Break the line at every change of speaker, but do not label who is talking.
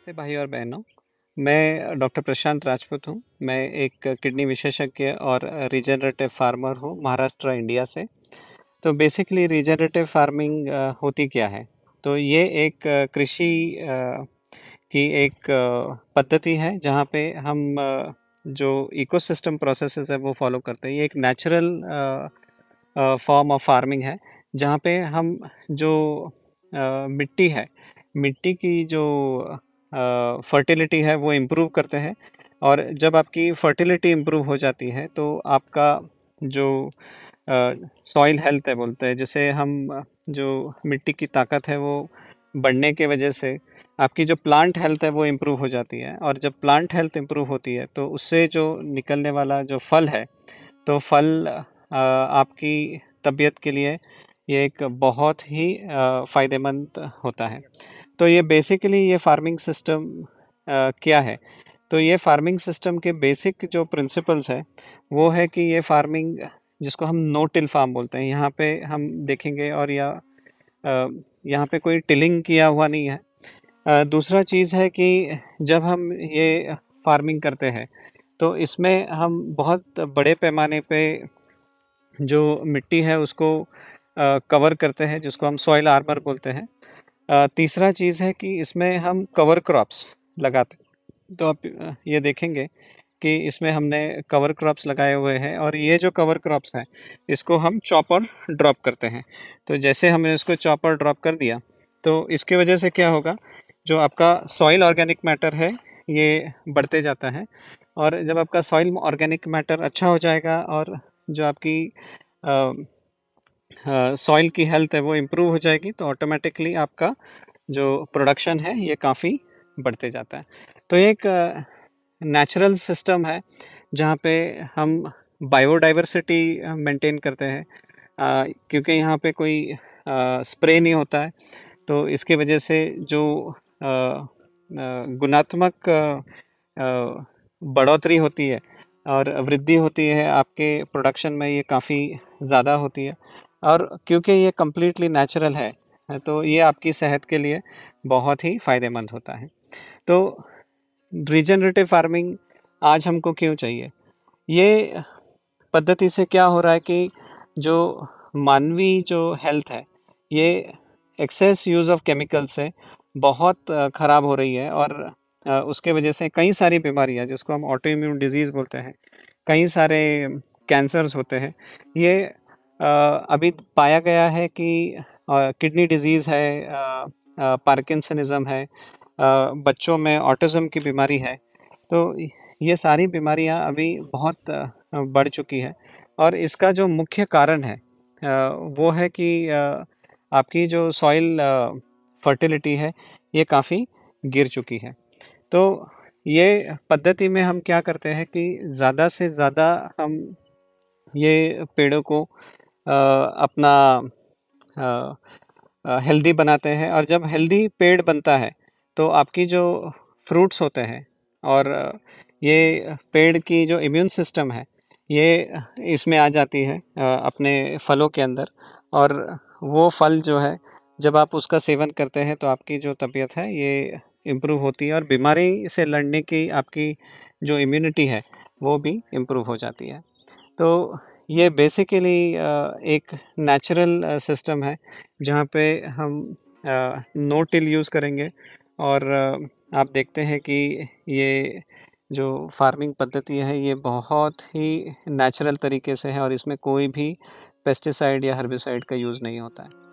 नमस्ते भाई और बहनों मैं डॉक्टर प्रशांत राजपूत हूँ मैं एक किडनी विशेषज्ञ और रिजनरेटिव फार्मर हूँ महाराष्ट्र इंडिया से तो बेसिकली रिजनरेटिव फार्मिंग होती क्या है तो ये एक कृषि की एक पद्धति है जहाँ पे हम जो इकोसिस्टम प्रोसेसेस है वो फॉलो करते हैं ये एक नेचुरल फॉर्म ऑफ फार्मिंग है जहाँ पे हम जो मिट्टी है मिट्टी की जो फर्टिलिटी है वो इम्प्रूव करते हैं और जब आपकी फर्टिलिटी इम्प्रूव हो जाती है तो आपका जो सॉइल हेल्थ है बोलते हैं जैसे हम जो मिट्टी की ताकत है वो बढ़ने के वजह से आपकी जो प्लांट हेल्थ है वो इम्प्रूव हो जाती है और जब प्लांट हेल्थ इम्प्रूव होती है तो उससे जो निकलने वाला जो फल है तो फल आ, आपकी तबीयत के लिए ये एक बहुत ही फ़ायदेमंद होता है तो ये बेसिकली ये फार्मिंग सिस्टम क्या है तो ये फार्मिंग सिस्टम के बेसिक जो प्रिंसिपल्स है वो है कि ये फार्मिंग जिसको हम नो टिल फार्म बोलते हैं यहाँ पे हम देखेंगे और या यहाँ पे कोई टिलिंग किया हुआ नहीं है दूसरा चीज़ है कि जब हम ये फार्मिंग करते हैं तो इसमें हम बहुत बड़े पैमाने पे जो मिट्टी है उसको कवर करते हैं जिसको हम सॉइल आर्मर बोलते हैं तीसरा चीज़ है कि इसमें हम कवर क्रॉप्स लगाते हैं तो आप ये देखेंगे कि इसमें हमने कवर क्रॉप्स लगाए हुए हैं और ये जो कवर क्रॉप्स हैं इसको हम चॉपर ड्रॉप करते हैं तो जैसे हमने इसको चॉपर ड्रॉप कर दिया तो इसकी वजह से क्या होगा जो आपका सॉइल ऑर्गेनिक मैटर है ये बढ़ते जाता है और जब आपका सॉइल ऑर्गेनिक मैटर अच्छा हो जाएगा और जो आपकी सॉइल की हेल्थ है वो इम्प्रूव हो जाएगी तो ऑटोमेटिकली आपका जो प्रोडक्शन है ये काफ़ी बढ़ते जाता है तो एक नेचुरल सिस्टम है जहाँ पे हम बायोडाइवर्सिटी मेंटेन करते हैं क्योंकि यहाँ पे कोई स्प्रे नहीं होता है तो इसकी वजह से जो गुणात्मक बढ़ोतरी होती है और वृद्धि होती है आपके प्रोडक्शन में ये काफ़ी ज़्यादा होती है और क्योंकि ये कम्प्लीटली नेचुरल है तो ये आपकी सेहत के लिए बहुत ही फ़ायदेमंद होता है तो रिजनरेटिव फार्मिंग आज हमको क्यों चाहिए ये पद्धति से क्या हो रहा है कि जो मानवीय जो हेल्थ है ये एक्सेस यूज़ ऑफ केमिकल से बहुत ख़राब हो रही है और उसके वजह से कई सारी बीमारियां जिसको हम ऑटो इम्यून डिजीज़ बोलते हैं कई सारे कैंसर्स होते हैं ये अभी पाया गया है कि किडनी डिजीज़ है पार्किंसनिज़म है बच्चों में ऑटिज़म की बीमारी है तो ये सारी बीमारियां अभी बहुत बढ़ चुकी है और इसका जो मुख्य कारण है वो है कि आपकी जो सॉइल फर्टिलिटी है ये काफ़ी गिर चुकी है तो ये पद्धति में हम क्या करते हैं कि ज़्यादा से ज़्यादा हम ये पेड़ों को अपना हेल्दी बनाते हैं और जब हेल्दी पेड़ बनता है तो आपकी जो फ्रूट्स होते हैं और ये पेड़ की जो इम्यून सिस्टम है ये इसमें आ जाती है अपने फलों के अंदर और वो फल जो है जब आप उसका सेवन करते हैं तो आपकी जो तबीयत है ये इम्प्रूव होती है और बीमारी से लड़ने की आपकी जो इम्यूनिटी है वो भी इम्प्रूव हो जाती है तो ये बेसिकली एक नेचुरल सिस्टम है जहाँ पे हम नो टिल यूज़ करेंगे और आप देखते हैं कि ये जो फार्मिंग पद्धति है ये बहुत ही नेचुरल तरीके से है और इसमें कोई भी पेस्टिसाइड या हर्बिसाइड का यूज़ नहीं होता है